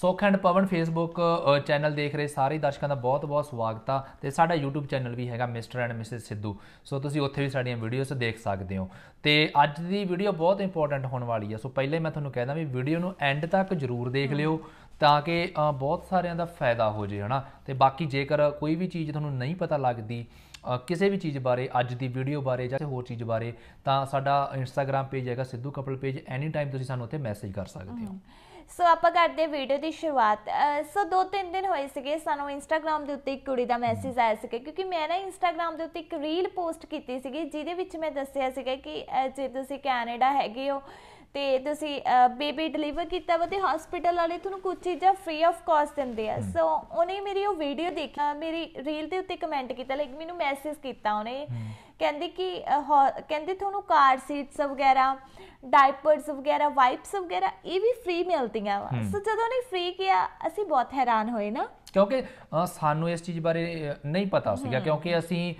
ਸੋਖ and Pawan Facebook channel ਦੇਖ ਰਹੇ ਸਾਰੇ ਦਰਸ਼ਕਾਂ ਦਾ ਬਹੁਤ-ਬਹੁਤ ਸਵਾਗਤ ਆ ਤੇ ਸਾਡਾ YouTube ਚੈਨਲ ਵੀ ਹੈਗਾ mister and missus Sidhu so ਤੁਸੀਂ ਉੱਥੇ ਵੀ ਸਾਡੀਆਂ ਵੀਡੀਓਜ਼ ਦੇਖ ਸਕਦੇ ਹੋ ਤੇ ਅੱਜ ਦੀ ਵੀਡੀਓ ਬਹੁਤ ਇੰਪੋਰਟੈਂਟ ਹੋਣ ਵਾਲੀ ਆ ਸੋ ਪਹਿਲੇ ਮੈਂ ਤੁਹਾਨੂੰ ਕਹਿਦਾ ਵੀ ਵੀਡੀਓ ਨੂੰ ਐਂਡ ਤੱਕ ਜ਼ਰੂਰ ਦੇਖ ਲਿਓ ਤਾਂ ਕਿ ਬਹੁਤ ਸਾਰਿਆਂ ਦਾ ਫਾਇਦਾ ਹੋ ਜੇ ਹਨਾ ਤੇ ਬਾਕੀ ਜੇਕਰ ਕੋਈ ਵੀ ਚੀਜ਼ ਤੁਹਾਨੂੰ ਨਹੀਂ ਪਤਾ ਲੱਗਦੀ ਕਿਸੇ ਵੀ ਚੀਜ਼ ਬਾਰੇ ਅੱਜ ਦੀ ਵੀਡੀਓ ਬਾਰੇ ਜਾਂ ਹੋਰ ਚੀਜ਼ ਬਾਰੇ ਤਾਂ ਸਾਡਾ ਇੰਸਟਾਗ੍ਰam ਪੇਜ ਹੈਗਾ Sidhu couple page any time ਤੁਸੀਂ ਸਾਨੂੰ ਉੱਥੇ ਮੈਸੇਜ ਕਰ ਸਕਦੇ ਹੋ ਸੋ ਆਪਾਂ ਕਰਦੇ ਵੀਡੀਓ ਦੀ ਸ਼ੁਰੂਆਤ ਸੋ ਦੋ ਤਿੰਨ ਦਿਨ ਹੋਏ ਸੀਗੇ ਸਾਨੂੰ ਇੰਸਟਾਗ੍ਰam ਦੇ ਉੱਤੇ ਇੱਕ ਕੁੜੀ ਦਾ ਮੈਸੇਜ ਆਇਆ ਸੀਗਾ ਕਿਉਂਕਿ ਮੈਂ ਨਾ ਇੰਸਟਾਗ੍ਰam ਦੇ ਉੱਤੇ ਇੱਕ ਰੀਲ ਪੋਸਟ ਕੀਤੀ ਸੀਗੀ ਜਿਹਦੇ ਵਿੱਚ ਮੈਂ ਦੱਸਿਆ ਸੀਗਾ ਕਿ ਜੇ ਤੁਸੀਂ ਕੈਨੇਡਾ ਹੈਗੇ ਹੋ ਤੇ ਤੁਸੀਂ ਬੇਬੀ ਡਿਲੀਵਰ ਕੀਤਾ ਵਾ ਤੇ ਹਸਪੀਟਲ ਵਾਲੇ ਤੁਹਾਨੂੰ ਕੁਝ ਚੀਜ਼ਾਂ ਫ੍ਰੀ ਆਫ ਕਾਸਟ ਦਿੰਦੇ ਆ ਸੋ ਉਹਨੇ ਮੇਰੀ ਉਹ ਵੀਡੀਓ ਦੇਖਿਆ ਮੇਰੀ ਰੀਲ ਦੇ ਉੱਤੇ ਕਮੈਂਟ ਕੀਤਾ ਲਾਈਕ ਮੈਨੂੰ ਮੈਸੇਜ ਕੀਤਾ ਉਹਨੇ ਕਹਿੰਦੇ ਕਿ ਕਹਿੰਦੇ ਤੁਹਾਨੂੰ ਕਾਰ ਸੀਟਸ ਵਗੈਰਾ ਡਾਈਪਰਸ ਵਗੈਰਾ ਵਾਈਪਸ ਵਗੈਰਾ ਇਹ ਵੀ ਫ੍ਰੀ ਮਿਲਦੀਆਂ ਵਾ ਸੋ ਜਦੋਂ ਉਹਨੇ ਫ੍ਰੀ ਕੀਤਾ ਅਸੀਂ ਬਹੁਤ ਹੈਰਾਨ ਹੋਏ ਨਾ ਕਿਉਂਕਿ ਸਾਨੂੰ ਇਸ ਚੀਜ਼ ਬਾਰੇ ਨਹੀਂ ਪਤਾ ਸੀਗਾ ਕਿਉਂਕਿ ਅਸੀਂ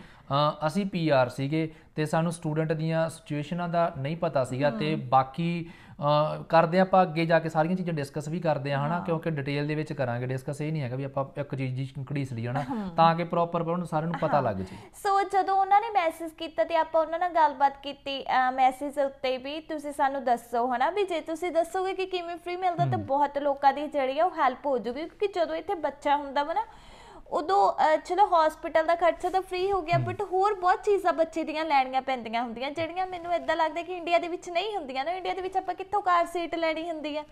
ਅਸੀਂ ਪੀਆਰ ਸੀਗੇ ਤੇ ਸਾਨੂੰ ਸਟੂਡੈਂਟ ਦੀਆਂ ਸਿਚੁਏਸ਼ਨਾਂ ਦਾ ਨਹੀਂ ਪਤਾ ਸੀਗਾ ਤੇ ਬਾਕੀ ਕਰਦੇ ਆਪਾਂ ਅੱਗੇ ਜਾ ਕੇ ਸਾਰੀਆਂ ਚੀਜ਼ਾਂ ਡਿਸਕਸ ਵੀ ਕਰਦੇ ਆ ਹਨਾ ਕਿਉਂਕਿ ਡਿਟੇਲ ਦੇ ਵਿੱਚ ਕਰਾਂਗੇ ਡਿਸਕਸ ਇਹ ਨਹੀਂ ਹੈਗਾ ਵੀ ਆਪਾਂ ਇੱਕ ਚੀਜ਼ ਦੀ ਘੜੀਸ ਲਈ ਹਨਾ ਤਾਂ ਕਿ ਪ੍ਰੋਪਰ ਉਹਨਾਂ ਨੂੰ ਸਾਰਿਆਂ ਨੂੰ ਪਤਾ ਲੱਗ ਜੇ ਸੋ ਜਦੋਂ ਉਹਨਾਂ ਨੇ ਮੈਸੇਜ ਕੀਤਾ ਤੇ ਆਪਾਂ ਉਹਨਾਂ ਨਾਲ ਗੱਲਬਾਤ ਕੀਤੀ ਮੈਸੇਜ ਉੱਤੇ ਵੀ ਤੁਸੀਂ ਸਾਨੂੰ ਦੱਸੋ ਹਨਾ ਵੀ ਜੇ ਤੁਸੀਂ ਦੱਸੋਗੇ ਕਿ ਕਿਵੇਂ ਫ੍ਰੀ ਮਿਲਦਾ ਤਾਂ ਬਹੁਤ ਲੋਕਾਂ ਦੀ ਜਿਹੜੀ ਆ ਉਹ ਹੈਲਪ ਹੋ ਜੂਗੀ ਕਿਉਂਕਿ ਜਦੋਂ ਇੱਥੇ ਬੱਚਾ ਹੁੰਦਾ ਵਾ ਨਾ ਉਦੋਂ ਚਲੋ ਹਸਪੀਟਲ ਦਾ ਖਰਚਾ ਤਾਂ ਫ੍ਰੀ ਹੋ ਗਿਆ ਬਟ ਹੋਰ ਬਹੁਤ ਚੀਜ਼ਾਂ ਬੱਚੇ ਦੀਆਂ ਲੈਣੀਆਂ ਪੈਂਦੀਆਂ ਹੁੰਦੀਆਂ ਜਿਹੜੀਆਂ ਮੈਨੂੰ ਇਦਾਂ ਲੱਗਦਾ ਕਿ ਇੰਡੀਆ ਦੇ ਵਿੱਚ ਨਹੀਂ ਹੁੰਦੀਆਂ ਨਾ ਇੰਡੀਆ ਦੇ ਵਿੱਚ ਆਪਾਂ ਕਿੱਥੋਂ ਕਾਰ ਸੀਟ ਲੈਣੀ ਹੁੰਦੀ ਹੈ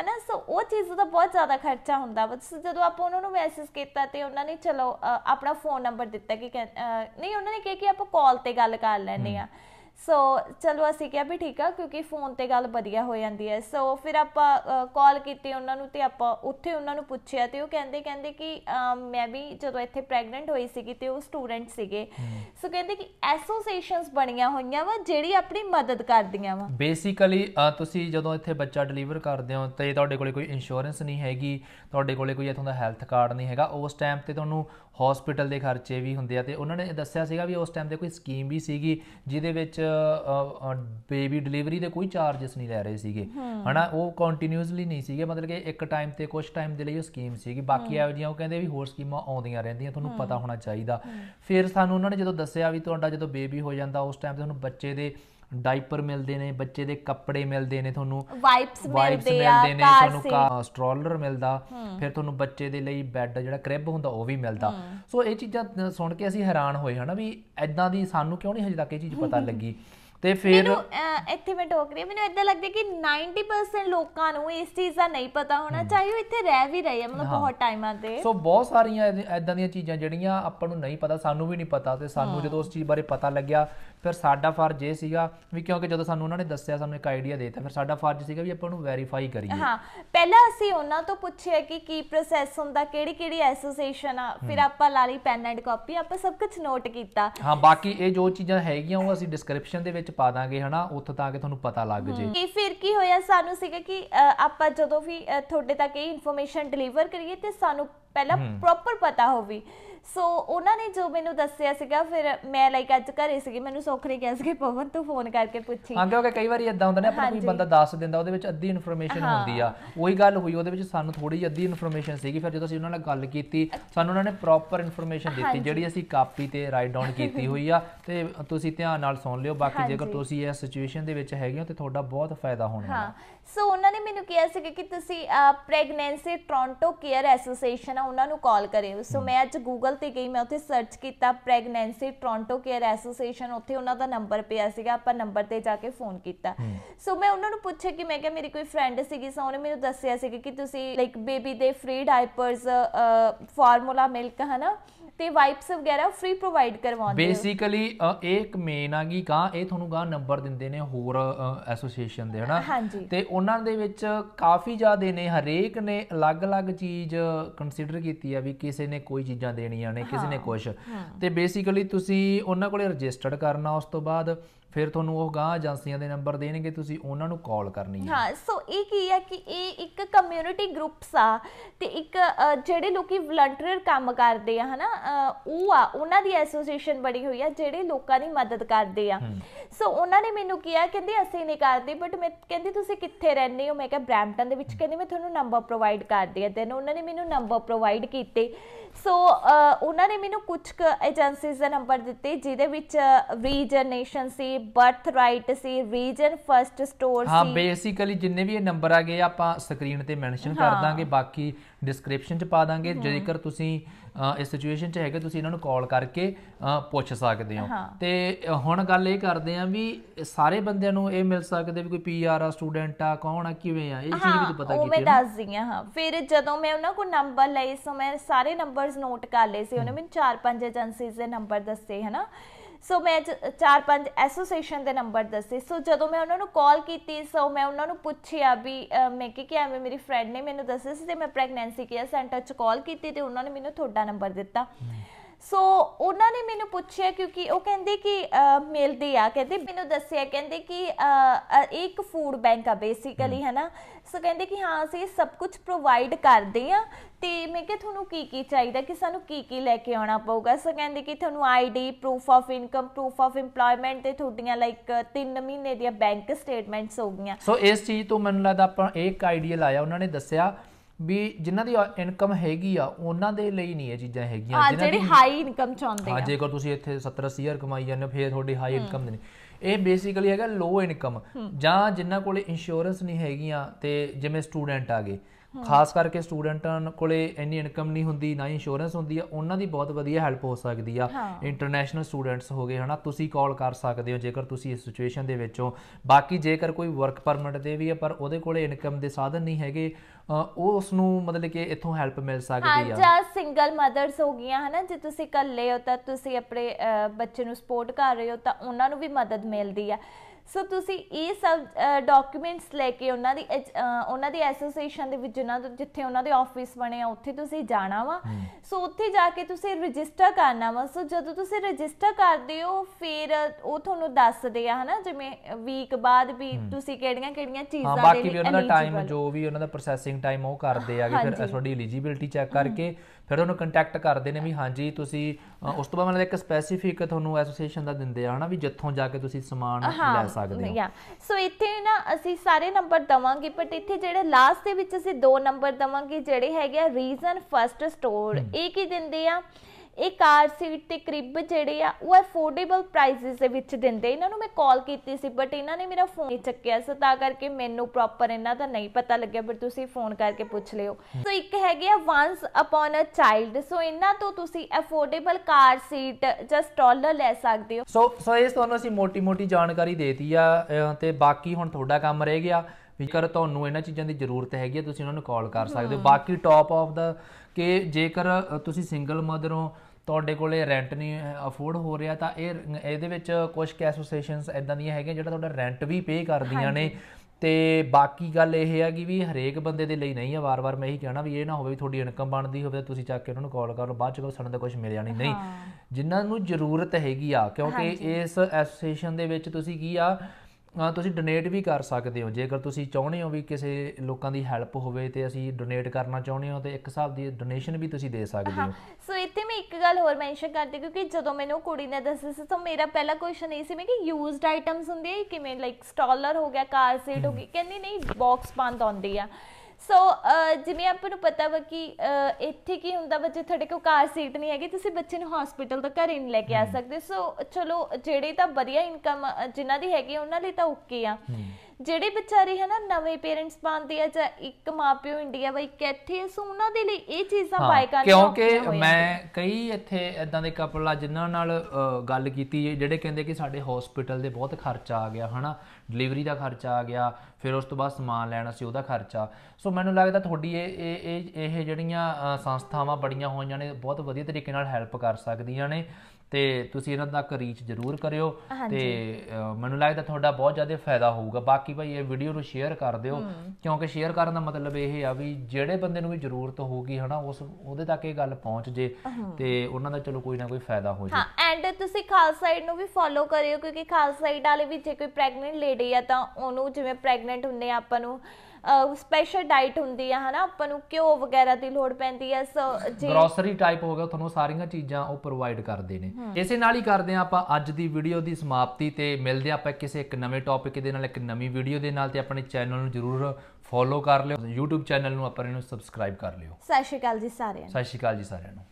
ਹਨਾ ਸੋ ਉਹ ਚੀਜ਼ਾਂ ਦਾ ਬਹੁਤ ਜ਼ਿਆਦਾ ਖਰਚਾ ਹੁੰਦਾ ਬਸ ਜਦੋਂ ਆਪਾਂ ਉਹਨਾਂ ਨੂੰ ਮੈਸੇਜ ਕੀਤਾ ਤੇ ਉਹਨਾਂ ਨੇ ਚਲੋ ਆਪਣਾ ਫੋਨ ਨੰਬਰ ਦਿੱਤਾ ਕਿ ਨਹੀਂ ਉਹਨਾਂ ਨੇ ਕਿਹਾ ਕਿ ਆਪਾਂ ਕਾਲ ਤੇ ਗੱਲ ਕਰ ਲੈਣੇ ਆ ਸੋ ਚਲੋ ਅਸੀਂ ਕਿਹਾ ਵੀ ਠੀਕ ਆ ਕਿਉਂਕਿ ਫੋਨ ਤੇ ਗੱਲ ਵਧੀਆ ਹੋ ਜਾਂਦੀ ਹੈ ਸੋ ਫਿਰ ਆਪਾਂ ਕਾਲ ਕੀਤੀ ਉਹਨਾਂ ਨੂੰ ਤੇ ਆਪਾਂ ਉੱਥੇ ਉਹਨਾਂ ਨੂੰ ਪੁੱਛਿਆ ਤੇ ਉਹ ਕਹਿੰਦੇ ਕਹਿੰਦੇ ਕਿ ਮੈਂ ਵੀ ਜਦੋਂ ਇੱਥੇ ਪ੍ਰੈਗਨੈਂਟ ਹੋਈ ਸੀਗੀ ਤੇ ਉਹ ਸਟੂਡੈਂਟ ਸੀਗੇ ਸੋ ਕਹਿੰਦੇ ਕਿ ਐਸੋਸੀਏਸ਼ਨਸ ਬਣੀਆਂ ਹੋਈਆਂ ਵਾ ਜਿਹੜੀ ਆਪਣੀ ਮਦਦ ਕਰਦੀਆਂ ਵਾ ਬੇਸਿਕਲੀ ਤੁਸੀਂ ਜਦੋਂ ਇੱਥੇ ਬੱਚਾ ਡਿਲੀਵਰ ਕਰਦੇ ਹੋ ਤੇ ਤੁਹਾਡੇ ਕੋਲੇ ਕੋਈ ਇੰਸ਼ੋਰੈਂਸ ਨਹੀਂ ਹੈਗੀ ਤੁਹਾਡੇ ਕੋਲੇ ਕੋਈ ਇਥੋਂ ਦਾ ਹੈਲਥ ਕਾਰਡ ਨਹੀਂ ਹੈਗਾ ਉਸ ਟਾਈਮ ਤੇ ਤੁਹਾਨੂੰ ਹਸਪੀਟਲ ਦੇ ਖਰਚੇ ਵੀ ਹੁੰਦੇ ਆ ਤੇ ਉਹਨਾਂ ਨੇ ਦੱਸਿਆ ਸੀਗਾ ਵੀ ਉਸ ਟਾਈਮ ਤੇ ਕੋਈ ਸਕੀਮ ਵੀ ਸੀਗੀ ਜਿਹਦੇ ਵਿੱਚ ਬੇਬੀ ਡਿਲੀਵਰੀ ਦੇ ਕੋਈ ਚਾਰजेस ਨਹੀਂ ਲੈ ਰਹੇ ਸੀਗੇ ਹਨਾ ਉਹ ਕੰਟੀਨਿਊਸਲੀ ਨਹੀਂ ਸੀਗੇ ਮਤਲਬ ਕਿ ਇੱਕ ਟਾਈਮ ਤੇ ਕੁਝ ਟਾਈਮ ਦੇ ਲਈ ਉਹ ਸਕੀਮ ਸੀਗੀ ਬਾਕੀ ਆ ਜਿਹੜੀਆਂ ਉਹ ਕਹਿੰਦੇ ਵੀ ਹੋਰ ਸਕੀਮਾਂ ਆਉਂਦੀਆਂ ਰਹਿੰਦੀਆਂ ਤੁਹਾਨੂੰ ਪਤਾ ਹੋਣਾ ਚਾਹੀਦਾ ਫਿਰ ਸਾਨੂੰ ਉਹਨਾਂ ਨੇ ਜਦੋਂ ਦੱਸਿਆ ਵੀ ਤੁਹਾਡਾ ਜਦੋਂ ਬੇਬੀ ਹੋ ਜਾਂਦਾ ਉਸ ਟਾਈਮ ਤੇ ਤੁਹਾਨੂੰ ਬੱਚੇ ਦੇ ਡਾਈਪਰ ਮਿਲਦੇ ਨੇ ਬੱਚੇ ਦੇ ਕੱਪੜੇ ਮਿਲਦੇ ਨੇ ਤੁਹਾਨੂੰ ਵਾਈਪਸ ਮਿਲਦੇ ਆ ਨੇ ਤੁਹਾਨੂੰ ਸਟ੍ਰੋਲਰ ਮਿਲਦਾ ਫਿਰ ਤੁਹਾਨੂੰ ਬੱਚੇ ਦੇ ਲਈ ਬੈੱਡ ਜਿਹੜਾ ਕ੍ਰਿਬ ਹੁੰਦਾ ਉਹ ਵੀ ਮਿਲਦਾ ਸੋ ਇਹ ਚੀਜ਼ਾਂ ਸੁਣ ਕੇ ਅਸੀਂ ਹੈਰਾਨ ਹੋਏ ਹਨਾ ਵੀ ਐਦਾਂ ਦੀ ਸਾਨੂੰ ਕਿਉਂ ਨਹੀਂ ਹਜੇ ਤੱਕ ਇਹ ਚੀਜ਼ ਪਤਾ ਲੱਗੀ ਤੇ ਫਿਰ ਇੱਥੇ ਮੈਂ ਟੋਕ ਰਹੀ ਮੈਨੂੰ ਇਦਾਂ ਲੱਗਦਾ ਕਿ 90% ਲੋਕਾਂ ਨੂੰ ਇਸ ਚੀਜ਼ ਦਾ ਨਹੀਂ ਪਤਾ ਹੋਣਾ ਚਾਹੀਏ ਉਹ ਇੱਥੇ ਰਹਿ ਵੀ ਰਹੇ ਆ ਮਤਲਬ ਬਹੁਤ ਟਾਈਮਾਂ ਤੇ ਸੋ ਬਹੁਤ ਸਾਰੀਆਂ ਇਦਾਂ ਦੀਆਂ ਚੀਜ਼ਾਂ ਜਿਹੜੀਆਂ ਆਪਾਂ ਨੂੰ ਨਹੀਂ ਪਤਾ ਸਾਨੂੰ ਵੀ ਨਹੀਂ ਪਤਾ ਤੇ ਸਾਨੂੰ ਜਦੋਂ ਉਸ ਚੀਜ਼ ਬਾਰੇ ਪਤਾ ਲੱਗਿਆ ਫਿਰ ਸਾਡਾ ਫਰਜ਼ ਇਹ ਸੀਗਾ ਵੀ ਕਿਉਂਕਿ ਜਦੋਂ ਸਾਨੂੰ ਉਹਨਾਂ ਨੇ ਦੱਸਿਆ ਸਾਨੂੰ ਇੱਕ ਆਈਡੀਆ ਦਿੱਤਾ ਫਿਰ ਸਾਡਾ ਫਰਜ਼ ਸੀਗਾ ਵੀ ਆਪਾਂ ਨੂੰ ਵੈਰੀਫਾਈ ਕਰੀਏ ਹਾਂ ਪਹਿਲਾਂ ਅਸੀਂ ਉਹਨਾਂ ਤੋਂ ਪੁੱਛਿਆ ਕਿ ਕੀ ਪ੍ਰੋਸੈਸ ਹੁੰਦਾ ਕਿਹੜੀ ਕਿਹੜੀ ਐਸੋਸੀਏਸ਼ਨ ਆ ਫਿਰ ਆਪਾਂ ਲਾ ਲਈ ਪੈਨ ਐਂਡ ਕਾਪੀ ਆਪਾਂ ਸਭ ਕੁਝ ਨੋਟ ਕੀਤਾ ਹਾਂ ਬਾਕੀ ਇਹ ਜੋ ਚੀਜ਼ਾਂ ਹੈਗੀਆਂ ਉਹ ਅਸੀਂ ਡਿਸਕ੍ਰਿਪਸ਼ਨ ਦੇ ਵਿੱਚ ਵਿੱਚ ਪਾ ਦਾਂਗੇ ਹਨਾ ਉੱਥੇ ਤਾਂ ਕਿ ਤੁਹਾਨੂੰ ਪਤਾ ਲੱਗ ਜੇ ਕੀ ਫਿਰ ਕੀ ਹੋਇਆ ਸਾਨੂੰ ਸੀਗਾ ਕਿ ਆਪਾਂ ਜਦੋਂ ਵੀ ਤੁਹਾਡੇ ਤੱਕ ਇਹ ਇਨਫੋਰਮੇਸ਼ਨ ਡਿਲੀਵਰ ਕਰੀਏ ਤੇ ਸਾਨੂੰ ਪਹਿਲਾਂ ਪ੍ਰੋਪਰ ਪਤਾ ਹੋਵੇ ਸੋ ਉਹਨਾਂ ਨੇ ਜੋ ਮੈਨੂੰ ਦੱਸਿਆ ਸੀਗਾ ਫਿਰ ਮੈਂ ਲਾਈਕ ਅੱਜ ਘਰੇ ਸੀਗੀ ਮੈਨੂੰ ਸੌਖ ਨਹੀਂ ਕਿਹਾ ਸੀਗਾ ਪਵਨ ਤੂੰ ਫੋਨ ਕਰਕੇ ਪੁੱਛੀ ਹਾਂ ਕਿਉਂਕਿ ਕਈ ਵਾਰੀ ਇਦਾਂ ਹੁੰਦਾ ਨੇ ਆਪਣਾ ਕੋਈ ਬੰਦਾ ਦੱਸ ਦਿੰਦਾ ਉਹਦੇ ਵਿੱਚ ਅੱਧੀ ਇਨਫੋਰਮੇਸ਼ਨ ਹੁੰਦੀ ਆ ਉਹੀ ਗੱਲ ਹੋਈ ਉਹਦੇ ਵਿੱਚ ਸਾਨੂੰ ਥੋੜੀ ਅੱਧੀ ਇਨਫੋਰਮੇਸ਼ਨ ਸੀਗੀ ਫਿਰ ਜਦੋਂ ਅਸੀਂ ਉਹਨਾਂ ਨਾਲ ਗੱਲ ਕੀਤੀ ਸਾਨੂੰ ਉਹਨਾਂ ਨੇ ਪ੍ਰੋਪਰ ਇਨਫੋਰਮੇਸ਼ਨ ਦਿੱਤੀ ਜਿਹੜੀ ਅਸੀਂ ਕਾਪੀ ਤੇ ਰਾਈਟ ਡਾਊਨ ਕੀਤੀ ਹੋਈ ਆ ਤੇ ਤੁਸੀਂ ਧਿਆਨ ਨਾਲ ਸੁਣ ਲਿਓ ਬਾਕੀ ਜੇਕਰ ਤੁਸੀਂ ਇਸ ਸਿਚੁਏਸ਼ਨ ਦੇ ਵਿੱਚ ਹੈਗੇ ਹੋ ਤੇ ਤੁਹਾਡਾ ਬਹੁਤ ਫਾਇਦਾ ਹੋਣਾ ਹੈ ਸੋ ਉਹਨਾਂ ਨੇ ਮੈਨੂੰ ਕਿਹਾ ਸੀ ਕਿ ਤੁਸੀਂ ਪ੍ਰੈਗਨੈਂਸੀ ਟ੍ਰਾਂਟੋ ਕੇਅਰ ਐਸੋਸੀਏਸ਼ਨ ਨਾ ਉਹਨਾਂ ਨੂੰ ਕਾਲ ਕਰੇ ਸੋ ਮੈਂ ਅੱਜ ਗੂਗਲ ਤੇ ਗਈ ਮੈਂ ਉੱਥੇ ਸਰਚ ਕੀਤਾ ਪ੍ਰੈਗਨੈਂਸੀ ਟੋਰਾਂਟੋ ਕੇਅਰ ਐਸੋਸੀਏਸ਼ਨ ਉੱਥੇ ਉਹਨਾਂ ਦਾ ਨੰਬਰ ਪਿਆ ਸੀਗਾ ਆਪਾਂ ਨੰਬਰ ਤੇ ਜਾ ਕੇ ਫੋਨ ਕੀਤਾ ਸੋ ਮੈਂ ਉਹਨਾਂ ਨੂੰ ਪੁੱਛਿਆ ਕਿ ਮੈਂ ਕਿਹਾ ਮੇਰੀ ਕੋਈ ਫਰੈਂਡ ਸੀਗੀ ਸੋ ਉਹਨੇ ਮੈਨੂੰ ਦੱਸਿਆ ਸੀ ਕਿ ਤੁਸੀਂ ਲਾਈਕ ਬੇਬੀ ਦੇ ਫ੍ਰੀ ਡਾਈਪਰਸ ਫਾਰਮੂਲਾ ਮਿਲਕ ਹਨਾ ਤੇ ਵਾਈਪਸ ਵਗੈਰਾ ਫ੍ਰੀ ਪ੍ਰੋਵਾਈਡ ਕਰਵਾਉਂਦੇ ਬੇਸਿਕਲੀ ਇਹ ਇੱਕ ਮੇਨ ਆਗੀ ਕਾ ਇਹ ਤੁਹਾਨੂੰ ਗਾ ਨੰਬਰ ਦਿੰਦੇ ਨੇ ਹੋਰ ਐਸੋਸੀਏਸ਼ਨ ਦੇ ਹਨਾ ਤੇ ਉਹਨਾਂ ਦੇ ਵਿੱਚ ਕਾਫੀ ਜ਼ਿਆਦੇ ਨੇ ਹਰੇਕ ਨੇ ਅਲੱਗ-ਅਲੱਗ ਚੀਜ਼ ਕੰਸੀਡਰ ਕੀਤੀ ਆ ਵੀ ਕਿਸੇ ਨੇ ਕੋਈ ਚੀਜ਼ਾਂ ਦੇਣੀਆਂ ਨੇ ਕਿਸੇ ਨੇ ਕੁਝ ਤੇ ਬੇਸਿਕਲੀ ਤੁਸੀਂ ਉਹਨਾਂ ਕੋਲੇ ਰਜਿਸਟਰਡ ਕਰਨਾ ਉਸ ਤੋਂ ਬਾਅਦ ਫਿਰ ਤੁਹਾਨੂੰ ਉਹ ਗਾਂ ਏਜੰਸੀਆਂ ਦੇ ਨੰਬਰ ਦੇਣਗੇ ਤੁਸੀਂ ਉਹਨਾਂ ਨੂੰ ਕਾਲ ਕਰਨੀ ਹੈ ਹਾਂ ਸੋ ਇਹ ਕੀ ਹੈ ਕਿ ਇਹ ਇੱਕ ਕਮਿਊਨਿਟੀ ਗਰੁੱਪਸ ਆ ਤੇ ਇੱਕ ਜਿਹੜੇ ਲੋਕੀ ਵਲੰਟੀਅਰ ਕੰਮ ਕਰਦੇ ਆ ਹਨਾ ਉਹ ਆ ਉਹਨਾਂ ਦੀ ਐਸੋਸੀਏਸ਼ਨ ਬਣੀ ਹੋਈ ਆ ਜਿਹੜੇ ਲੋਕਾਂ ਦੀ ਮਦਦ ਕਰਦੇ ਆ ਸੋ ਉਹਨਾਂ ਨੇ ਮੈਨੂੰ ਕਿਹਾ ਕਹਿੰਦੇ ਅਸੀਂ ਨਹੀਂ ਕਰਦੇ ਬਟ ਮੈਂ ਕਹਿੰਦੀ ਤੁਸੀਂ ਕਿੱਥੇ ਰਹਿੰਦੇ ਹੋ ਮੈਂ ਕਿਹਾ ਬ੍ਰੈਂਪਟਨ ਦੇ ਵਿੱਚ ਕਹਿੰਦੇ ਮੈਂ ਤੁਹਾਨੂੰ ਨੰਬਰ ਪ੍ਰੋਵਾਈਡ ਕਰ ਆ ਦੈਨ ਉਹਨਾਂ ਨੇ ਮੈਨੂੰ ਨੰਬਰ ਪ੍ਰੋਵਾਈਡ ਕੀਤੇ ਸੋ ਉਹਨਾਂ ਨੇ ਮੈਨੂੰ ਕੁਝ ਏਜੰਸੀਜ਼ ਦਾ ਨੰਬਰ ਦਿੱਤੇ ਜਿਹਦੇ ਵਿੱਚ ਰੀਜਨ ਨੇਸ਼ਨ ਸੀ ਬਰਥ ਰਾਈਟ ਸੀ ਰੀਜਨ ਫਰਸਟ ਸਟੋਰ ਸੀ ਹਾਂ ਬੇਸਿਕਲੀ ਜਿੰਨੇ ਵੀ ਇਹ ਨੰਬਰ ਆ ਗਏ ਆਪਾਂ ਸਕਰੀਨ ਤੇ ਮੈਂਸ਼ਨ ਕਰ ਦਾਂਗੇ ਬਾਕੀ ਡਿਸਕ੍ਰਿਪਸ਼ਨ ਚ ਪਾ ਦਾਂਗੇ ਜੇਕਰ ਤੁਸੀਂ ਇਸ ਸਿਚੁਏਸ਼ਨ ਚ ਹੈਗੇ ਤੁਸੀਂ ਇਹਨਾਂ ਨੂੰ ਕਾਲ ਕਰਕੇ ਪੁੱਛ ਸਕਦੇ ਹੋ ਤੇ ਹੁਣ ਗੱਲ ਇਹ ਕਰਦੇ ਆਂ ਵੀ ਸਾਰੇ ਬੰਦਿਆਂ ਨੂੰ ਇਹ ਮਿਲ ਸਕਦੇ ਵੀ ਕੋਈ ਪੀਆਰ ਆ ਸਟੂਡੈਂਟ ਆ ਕੌਣ ਆ ਕਿਵੇਂ ਆ ਇਹ ਚੀਜ਼ ਵੀ ਪਤਾ ਕੀਤੀ ਉਹ ਮੈਂ ਦੱਸ ਆ ਹਾਂ ਫਿਰ ਜਦੋਂ ਮੈਂ ਉਹਨਾਂ ਕੋਲ ਨੰਬਰ ਲਏ ਸੋ ਮੈਂ ਸਾਰੇ ਨੰਬਰਸ ਨੋਟ ਕਰ ਲਏ ਸੀ ਉਹਨੇ ਮੈਨੂੰ ਚਾਰ ਪੰਜ ਏਜੰਸੀਜ਼ ਦੇ ਨੰਬਰ ਦੱਸੇ ਹਨਾ ਸੋ ਮੈਂ ਚਾਰ ਪੰਜ ਐਸੋਸੀਏਸ਼ਨ ਦੇ ਨੰਬਰ ਦੱਸੇ ਸੋ ਜਦੋਂ ਮੈਂ ਉਹਨਾਂ ਨੂੰ ਕਾਲ ਕੀਤੀ ਸੋ ਮੈਂ ਉਹਨਾਂ ਨੂੰ ਪੁੱਛਿਆ ਵੀ ਮੈਂ ਕਿ ਕਿ ਐਵੇਂ ਮੇਰੀ ਫਰੈਂਡ ਨੇ ਮੈਨੂੰ ਦੱਸਿਆ ਸੀ ਤੇ ਮੈਂ ਪ੍ਰੈਗਨੈਂਸੀ ਕੇਅਰ ਸੈਂਟਰ 'ਚ ਕਾਲ ਕੀਤੀ ਤੇ ਉਹਨਾਂ ਨੇ ਮੈਨੂੰ ਤੁਹਾਡਾ ਨੰਬਰ ਦਿੱਤਾ ਸੋ ਉਹਨਾਂ ਨੇ ਮੈਨੂੰ ਪੁੱਛਿਆ ਕਿਉਂਕਿ ਉਹ ਕਹਿੰਦੇ ਕਿ ਮਿਲਦੇ ਆ ਕਹਿੰਦੇ ਮੈਨੂੰ ਦੱਸਿਆ ਕਹਿੰਦੇ ਕਿ ਇੱਕ ਫੂਡ ਬੈਂਕ ਆ ਬੇਸਿਕਲੀ ਹੈਨਾ ਸੋ ਕਹਿੰਦੇ ਕਿ ਹਾਂ ਅਸੀਂ ਸਭ ਕੁਝ ਪ੍ਰੋਵਾਈਡ ਕਰਦੇ ਆ ਤੇ ਮੈਂ ਕਿਹਾ ਤੁਹਾਨੂੰ ਕੀ ਕੀ ਚਾਹੀਦਾ ਕਿ ਸਾਨੂੰ ਕੀ ਕੀ ਲੈ ਕੇ ਆਉਣਾ ਪਊਗਾ ਸੋ ਕਹਿੰਦੇ ਕਿ ਤੁਹਾਨੂੰ ID proof of income proof of EMPLOYMENT ਤੇ ਤੁਹਾਡੀਆਂ ਲਾਈਕ 3 ਮਹੀਨੇ ਦੀਆਂ ਬੈਂਕ ਸਟੇਟਮੈਂਟਸ ਹੋਗੀਆਂ ਸੋ ਇਸ ਚੀਜ਼ ਤੋਂ ਮੈਨੂੰ ਲੱਗਦਾ ਆਪਾਂ ਇੱਕ ਆਈਡੀਆ ਲਾਇਆ ਉਹਨਾਂ ਨੇ ਦੱਸਿਆ ਵੀ ਜਿਨ੍ਹਾਂ ਦੀ ਇਨਕਮ ਹੈਗੀ ਆ ਉਹਨਾਂ ਦੇ ਲਈ ਨਹੀਂ ਇਹ ਚੀਜ਼ਾਂ ਹੈਗੀਆਂ ਜਿਨ੍ਹਾਂ ਜਿਹੜੇ ਹਾਈ ਇਨਕਮ ਚਾਹੁੰਦੇ ਆ ਹਾਂ ਜੇਕਰ ਤੁਸੀਂ ਇੱਥੇ 70 80 ਹਜ਼ਾਰ ਕਮਾਈ ਜਾਂਦੇ ਫੇਰ ਤੁਹਾਡੀ ਹਾਈ ਇਨਕਮ ਨਹੀਂ ਇਹ ਬੇਸਿਕਲੀ ਹੈਗਾ ਲੋ ਇਨਕਮ ਜਾਂ ਜਿਨ੍ਹਾਂ ਕੋਲੇ ਇੰਸ਼ੋਰੈਂਸ ਨਹੀਂ ਹੈਗੀਆਂ ਤੇ ਜਿਵੇਂ ਸਟੂਡੈਂਟ ਆ ਗਏ ਖਾਸ ਕਰਕੇ ਸਟੂਡੈਂਟਾਂ ਕੋਲੇ ਇੰਨੀ ਇਨਕਮ ਨਹੀਂ ਹੁੰਦੀ ਨਾ ਇੰਸ਼ੋਰੈਂਸ ਹੁੰਦੀ ਆ ਉਹਨਾਂ ਦੀ ਬਹੁਤ ਵਧੀਆ ਹੈਲਪ ਹੋ ਸਕਦੀ ਆ ਇੰਟਰਨੈਸ਼ਨਲ ਸਟੂਡੈਂਟਸ ਹੋਗੇ ਹਨਾ ਤੁਸੀਂ ਕਾਲ ਕਰ ਸਕਦੇ ਹੋ ਜੇਕਰ ਤੁਸੀਂ ਇਸ ਸਿਚੁਏਸ਼ਨ ਦੇ ਵਿੱਚੋਂ ਬਾਕੀ ਜੇਕਰ ਕੋਈ ਵਰਕ ਪਰਮਿਟ ਦੇ ਵੀ ਆ ਪਰ ਉਹਦੇ ਕੋਲੇ ਇਨਕਮ ਦੇ ਸਾਧਨ ਨਹੀਂ ਹੈਗੇ ਉਹ ਉਸ ਨੂੰ ਮਤਲਬ ਕਿ ਇੱਥੋਂ ਹੈਲਪ ਮਿਲ ਸਕਦੀ ਆ ਹਾਂ ਜਾਂ ਸਿੰਗਲ ਮਦਰਸ ਹੋ ਗਈਆਂ ਹਨਾ ਜੇ ਤੁਸੀਂ ਇਕੱਲੇ ਹੋ ਤਾਂ ਤੁਸੀਂ ਆਪਣੇ ਬੱਚੇ ਨੂੰ ਸਪੋਰਟ ਕਰ ਰਹੇ ਹੋ ਤਾਂ ਉਹਨਾਂ ਨੂੰ ਵੀ ਮਦਦ ਮਿਲਦੀ ਆ ਸੋ ਤੁਸੀਂ ਇਹ ਸਭ ਡਾਕੂਮੈਂਟਸ ਲੈ ਕੇ ਉਹਨਾਂ ਦੀ ਉਹਨਾਂ ਦੀ ਐਸੋਸੀਏਸ਼ਨ ਦੇ ਵਿੱਚ ਜਿਨ੍ਹਾਂ ਜਿੱਥੇ ਉਹਨਾਂ ਦੇ ਆਫਿਸ ਬਣੇ ਆ ਉੱਥੇ ਤੁਸੀਂ ਜਾਣਾ ਵਾ ਸੋ ਉੱਥੇ ਜਾ ਕੇ ਤੁਸੀਂ ਰਜਿਸਟਰ ਕਰਨਾ ਵਾ ਸੋ ਜਦੋਂ ਤੁਸੀਂ ਰਜਿਸਟਰ ਕਰਦੇ ਹੋ ਫਿਰ ਉਹ ਤੁਹਾਨੂੰ ਦੱਸਦੇ ਆ ਹਨਾ ਜਿਵੇਂ ਵੀਕ ਬਾਅਦ ਵੀ ਤੁਸੀਂ ਕਿਹੜੀਆਂ ਕਿਹੜੀਆਂ ਚੀਜ਼ਾਂ ਦੇ ਲਈ ਬਾਕੀ ਵੀ ਉਹਨਾਂ ਦਾ ਟਾਈਮ ਜੋ ਵੀ ਉਹਨਾਂ ਦਾ ਪ੍ਰੋਸੈਸਿੰਗ ਟਾਈਮ ਉਹ ਕਰਦੇ ਆ ਕਿ ਫਿਰ ਤੁਹਾਡੀ ਐਲੀਜੀਬਿਲਟੀ ਚੈੱਕ ਕਰਕੇ ਫਿਰ ਉਹਨੂੰ ਕੰਟੈਕਟ ਕਰਦੇ ਨੇ ਵੀ ਹਾਂਜੀ ਤੁਸੀਂ ਉਸ ਤੋਂ ਬਾਅਦ ਮਤਲਬ ਇੱਕ ਸਪੈਸੀਫਿਕ ਤੁਹਾਨੂੰ ਐਸੋਸੀਏਸ਼ਨ ਦਾ ਦਿੰਦੇ ਆ ਹਨਾ ਵੀ ਜਿੱਥੋਂ ਜਾ ਕੇ ਤੁਸੀਂ ਸਮਾਨ ਲੈ ਸਕਦੇ ਸਕਦੇ ਹਾਂ ਸੋ ਇੱਥੇ ਨਾ ਅਸੀਂ ਸਾਰੇ ਨੰਬਰ ਦਵਾਂਗੇ ਬਟ ਇੱਥੇ ਜਿਹੜੇ ਲਾਸਟ ਦੇ ਵਿੱਚ ਅਸੀਂ ਦੋ ਨੰਬਰ ਦਵਾਂਗੇ ਜਿਹੜੇ ਹੈਗੇ ਆ ਰੀਜ਼ਨ ਫਸਟ ਸਟੋਰ ਇਹ ਕੀ ਦਿੰਦੇ ਆ ਇਹ ਕਾਰ ਸੀਟ ਤੇ ਕਰੀਬ ਜਿਹੜੇ ਆ ਉਹ ਅਫੋਰਡੇਬਲ ਪ੍ਰਾਈਸਸ ਦੇ ਵਿੱਚ ਦਿੰਦੇ ਇਹਨਾਂ ਨੂੰ ਮੈਂ ਕਾਲ ਕੀਤੀ ਸੀ ਬਟ ਇਹਨਾਂ ਨੇ ਮੇਰਾ ਫੋਨ ਨਹੀਂ ਚੱਕਿਆ ਸੋ ਤਾਂ ਕਰਕੇ ਮੈਨੂੰ ਪ੍ਰੋਪਰ ਇਹਨਾਂ ਦਾ ਨਹੀਂ ਪਤਾ ਲੱਗਿਆ ਪਰ ਤੁਸੀਂ ਫੋਨ ਕਰਕੇ ਪੁੱਛ ਲਿਓ ਸੋ ਇੱਕ ਹੈਗੇ ਆ once upon a child so ਇਹਨਾਂ ਤੋਂ ਤੁਸੀਂ ਅਫੋਰਡੇਬਲ ਕਾਰ ਸੀਟ ਜਾਂ ਸਟਾਲਰ ਲੈ ਸਕਦੇ ਹੋ ਸੋ ਸੋ ਇਹ ਤੁਹਾਨੂੰ ਅਸੀਂ ਮੋਟੀ-ਮੋਟੀ ਜਾਣਕਾਰੀ ਦੇਤੀ ਆ ਤੇ ਬਾਕੀ ਹੁਣ ਤੁਹਾਡਾ ਕੰਮ ਰਹਿ ਗਿਆ ਜੇਕਰ ਤੁਹਾਨੂੰ ਇਹਨਾਂ ਚੀਜ਼ਾਂ ਦੀ ਜ਼ਰੂਰਤ ਹੈਗੀ ਆ ਤੁਸੀਂ ਉਹਨਾਂ ਨੂੰ ਕਾਲ ਕਰ ਸਕਦੇ ਹੋ ਬਾਕੀ ਟਾਪ ਆਫ ਦਾ ਕਿ ਜੇਕਰ ਤੁਸੀਂ ਸਿੰਗਲ ਮਦਰ ਹੋ ਤੁਹਾਡੇ ਕੋਲੇ ਰੈਂਟ ਨਹੀਂ ਅਫੋਰਡ ਹੋ ਰਿਹਾ ਤਾਂ ਇਹ ਇਹਦੇ ਵਿੱਚ ਕੁਝ ਐਸੋਸੀਏਸ਼ਨਸ ਇਦਾਂ ਦੀਆਂ ਹੈਗੀਆਂ ਜਿਹੜਾ ਤੁਹਾਡਾ ਰੈਂਟ ਵੀ ਪੇ ਕਰਦੀਆਂ ਨੇ ਤੇ ਬਾਕੀ ਗੱਲ ਇਹ ਹੈ ਕਿ ਵੀ ਹਰੇਕ ਬੰਦੇ ਦੇ ਲਈ ਨਹੀਂ ਆ ਵਾਰ-ਵਾਰ ਮੈਂ ਇਹੀ ਕਹਿਣਾ ਵੀ ਇਹ ਨਾ ਹੋਵੇ ਵੀ ਤੁਹਾਡੀ ਇਨਕਮ ਬਣਦੀ ਹੋਵੇ ਤੁਸੀਂ ਚੱਕ ਕੇ ਉਹਨਾਂ ਨੂੰ ਕਾਲ ਕਰੋ ਬਾਅਦ ਚ ਕੋਈ ਸੁਣਨ ਦਾ ਕੁਝ ਮਿਲਿਆ ਨਹੀਂ ਨਹੀਂ ਜਿਨ੍ਹਾਂ ਨੂੰ ਜ਼ਰੂਰਤ ਹੈਗੀ ਆ ਕਿਉਂਕਿ ਇਸ ਐਸੋਸੀਏਸ਼ਨ ਦੇ ਵਿੱਚ ਤੁਸੀਂ ਕੀ ਆ ਤੁਸੀਂ ਡੋਨੇਟ ਵੀ ਕਰ ਸਕਦੇ ਹੋ ਜੇਕਰ ਤੁਸੀਂ ਚਾਹੁੰਦੇ ਹੋ ਵੀ ਕਿਸੇ ਲੋਕਾਂ ਦੀ ਹੈਲਪ ਹੋਵੇ ਤੇ ਅਸੀਂ ਡੋਨੇਟ ਕਰਨਾ ਚਾਹੁੰਦੇ ਹੋ ਤੇ ਇੱਕ ਹਿਸਾਬ ਦੀ ਡੋਨੇਸ਼ਨ ਵੀ ਤੁਸੀਂ ਦੇ ਸਕਦੇ ਹੋ ਸੋ ਇੱਥੇ ਮੈਂ ਇੱਕ ਗੱਲ ਹੋਰ ਮੈਂਸ਼ਨ ਕਰਦੀ ਕਿਉਂਕਿ ਜਦੋਂ ਮੈਨੂੰ ਕੁੜੀ ਨੇ ਦੱਸਿਆ ਸੀ ਤਾਂ ਮੇਰਾ ਪਹਿਲਾ ਕੁਐਸਚਨ ਇਹ ਸੀ ਮੈਂ ਕਿ ਯੂਜ਼ਡ ਆਈਟਮਸ ਹੁੰਦੇ ਕਿਵੇਂ ਲਾਈਕ ਸਟਾਲਰ ਹੋ ਗਿਆ ਕਾਰ ਸੀਟ ਹੋ ਗਈ ਕਹਿੰਦੀ ਨਹੀਂ ਬਾਕਸ ਬੰਦ ਆਉਂਦੀ ਆ ਸੋ ਜਿਵੇਂ ਆਪਾਂ ਨੂੰ ਪਤਾ ਵਾ ਕਿ ਇੱਥੇ ਕੀ ਹੁੰਦਾ ਵਾ ਜੇ ਤੁਹਾਡੇ ਕੋਲ ਕਾਰ ਸੀਟ ਨਹੀਂ ਹੈਗੀ ਤੁਸੀਂ ਬੱਚੇ ਨੂੰ ਹਸਪੀਟਲ ਤੋਂ ਘਰੇ ਨਹੀਂ ਲੈ ਕੇ ਆ ਸਕਦੇ ਸੋ ਚਲੋ ਜਿਹੜੇ ਤਾਂ ਵਧੀਆ ਇਨਕਮ ਜਿਨ੍ਹਾਂ ਦੀ ਹੈਗੀ ਉਹਨਾਂ ਲਈ ਤਾਂ ਓਕੇ ਆ ਜਿਹੜੇ ਵਿਚਾਰੇ ਹਨਾ ਨਵੇਂ ਪੇਰੈਂਟਸ ਬਣਦੇ ਆ ਜਾਂ ਇੱਕ ਮਾਪਿਓ ਇੰਡੀਆ ਬਈ ਕਿੱਥੇ ਸੋ ਉਹਨਾਂ ਦੇ ਲਈ ਇਹ ਚੀਜ਼ਾਂ ਬਾਈ ਕਰਨੀਆਂ ਕਿਉਂਕਿ ਮੈਂ ਕਈ ਇੱਥੇ ਇਦਾਂ ਦੇ ਕਪਲ ਆ ਜਿਨ੍ਹਾਂ ਨਾਲ ਗੱਲ ਕੀਤੀ ਜਿਹੜੇ ਕਹਿੰਦੇ ਕਿ ਸਾਡੇ ਹਸਪੀਟਲ ਦੇ ਬਹੁਤ ਖਰਚਾ ਆ ਗਿਆ ਹਨਾ ਡਿਲੀਵਰੀ ਦਾ ਖਰਚਾ ਆ ਗਿਆ ਫਿਰ ਉਸ ਤੋਂ ਬਾਅਦ ਸਮਾਨ ਲੈਣਾ ਸੀ ਉਹਦਾ ਖਰਚਾ ਸੋ ਮੈਨੂੰ ਲੱਗਦਾ ਤੁਹਾਡੀ ਇਹ ਇਹ ਇਹ ਜਿਹੜੀਆਂ ਸੰਸਥਾਵਾਂ ਬੜੀਆਂ ਹੋਈਆਂ ਨੇ ਬਹੁਤ ਵਧੀਆ ਤਰੀਕੇ ਨਾਲ ਹੈਲਪ ਕਰ ਸਕਦੀਆਂ ਨੇ ਤੇ ਤੁਸੀਂ ਇਹਨਾਂ ਤੱਕ ਰੀਚ ਜ਼ਰੂਰ ਕਰਿਓ ਤੇ ਮੈਨੂੰ ਲੱਗਦਾ ਤੁਹਾਡਾ ਬਹੁਤ ਜ਼ਿਆਦਾ ਫਾਇਦਾ ਹੋਊਗਾ ਬਾਕੀ ਭਾਈ ਇਹ ਵੀਡੀਓ ਨੂੰ ਸ਼ੇਅਰ ਕਰ ਦਿਓ ਕਿਉਂਕਿ ਸ਼ੇਅਰ ਕਰਨ ਦਾ ਮਤਲਬ ਇਹ ਆ ਵੀ ਜਿਹੜੇ ਬੰਦੇ ਨੂੰ ਵੀ ਜ਼ਰੂਰਤ ਹੋਊਗੀ ਹਨਾ ਉਸ ਉਹਦੇ ਤੱਕ ਇਹ ਗੱਲ ਪਹੁੰਚ ਜੇ ਤੇ ਉਹਨਾਂ ਦਾ ਚਲੋ ਕੋਈ ਨਾ ਕੋਈ ਫਾਇਦਾ ਹੋ ਜਾਏ ਹਾਂ ਐਂਡ ਤੁਸੀਂ ਖਾਲਸਾ ਨੂੰ ਵੀ ਫੋਲੋ ਕਰਿਓ ਕਿਉਂਕਿ ਖਾਲਸਾ ਏਡ ਵਾਲੇ ਵੀ ਜੇ ਕੋਈ ਪ੍ਰੈਗਨੈਂਟ ਲੇਡੀ ਆ ਤਾਂ ਉਹਨੂੰ ਜਿਵੇਂ ਪ੍ਰੈਗਨੈਂਟ ਹੁੰਦੇ ਆ ਆਪਾਂ ਨੂੰ ਸਪੈਸ਼ਲ ਡਾਈਟ ਹੁੰਦੀ ਆ ਹਨਾ ਆਪਾਂ ਨੂੰ ਘਿਓ ਵਗੈਰਾ ਦੀ ਲੋੜ ਪੈਂਦੀ ਐ ਸੋ ਜੀ ਗਰੋਸਰੀ ਟਾਈਪ ਹੋ ਗਿਆ ਤੁਹਾਨੂੰ ਸਾਰੀਆਂ ਚੀਜ਼ਾਂ ਉਹ ਪ੍ਰੋਵਾਈਡ ਕਰਦੇ ਨੇ ਇਸੇ ਨਾਲ ਹੀ ਕਰਦੇ ਆ ਆਪਾਂ ਅੱਜ ਦੀ ਵੀਡੀਓ ਦੀ ਸਮਾਪਤੀ ਤੇ ਮਿਲਦੇ ਆ ਆਪਾਂ ਕਿਸੇ ਇੱਕ ਨਵੇਂ ਟੌਪਿਕ ਦੇ ਨਾਲ ਇੱਕ ਨਵੀਂ ਵੀਡੀਓ ਦੇ ਨਾਲ ਤੇ ਆਪਣੇ ਚੈਨਲ ਨੂੰ ਜਰੂਰ ਫੋਲੋ ਕਰ ਲਿਓ YouTube ਚੈਨਲ ਨੂੰ ਆਪਾਂ ਇਹਨੂੰ ਸਬਸਕ੍ਰਾਈਬ ਕਰ ਲਿਓ ਸਤਿ ਸ਼੍ਰੀ ਅਕਾਲ ਜੀ ਸਾਰਿਆਂ ਨੂੰ ਸਤਿ ਸ਼੍ਰੀ ਅਕਾਲ ਜੀ ਸਾਰਿਆਂ ਨੂੰ